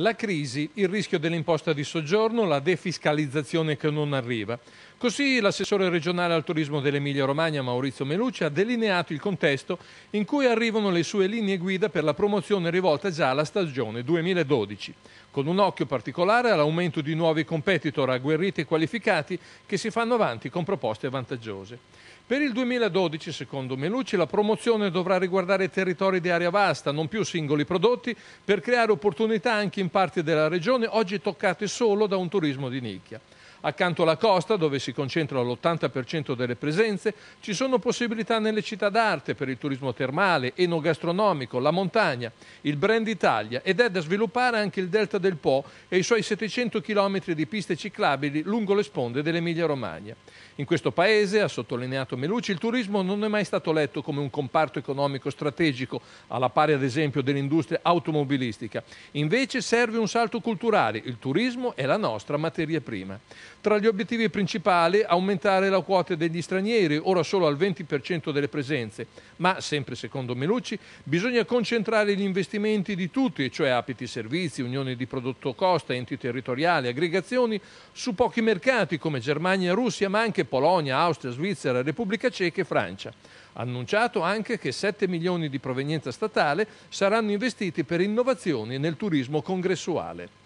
La crisi, il rischio dell'imposta di soggiorno, la defiscalizzazione che non arriva. Così l'assessore regionale al turismo dell'Emilia-Romagna Maurizio Melucci ha delineato il contesto in cui arrivano le sue linee guida per la promozione rivolta già alla stagione 2012 con un occhio particolare all'aumento di nuovi competitor agguerriti e qualificati che si fanno avanti con proposte vantaggiose. Per il 2012, secondo Melucci, la promozione dovrà riguardare territori di area vasta, non più singoli prodotti, per creare opportunità anche in parti della regione oggi toccate solo da un turismo di nicchia. Accanto alla costa, dove si concentra l'80% delle presenze, ci sono possibilità nelle città d'arte per il turismo termale, enogastronomico, la montagna, il brand Italia ed è da sviluppare anche il delta del Po e i suoi 700 km di piste ciclabili lungo le sponde dell'Emilia-Romagna. In questo paese, ha sottolineato Melucci, il turismo non è mai stato letto come un comparto economico strategico, alla pari ad esempio dell'industria automobilistica. Invece serve un salto culturale, il turismo è la nostra materia prima. Tra gli obiettivi principali aumentare la quota degli stranieri, ora solo al 20% delle presenze, ma sempre secondo Melucci bisogna concentrare gli investimenti di tutti, cioè apiti servizi, unioni di prodotto costa, enti territoriali, aggregazioni, su pochi mercati come Germania e Russia, ma anche Polonia, Austria, Svizzera, Repubblica Ceca e Francia. annunciato anche che 7 milioni di provenienza statale saranno investiti per innovazioni nel turismo congressuale.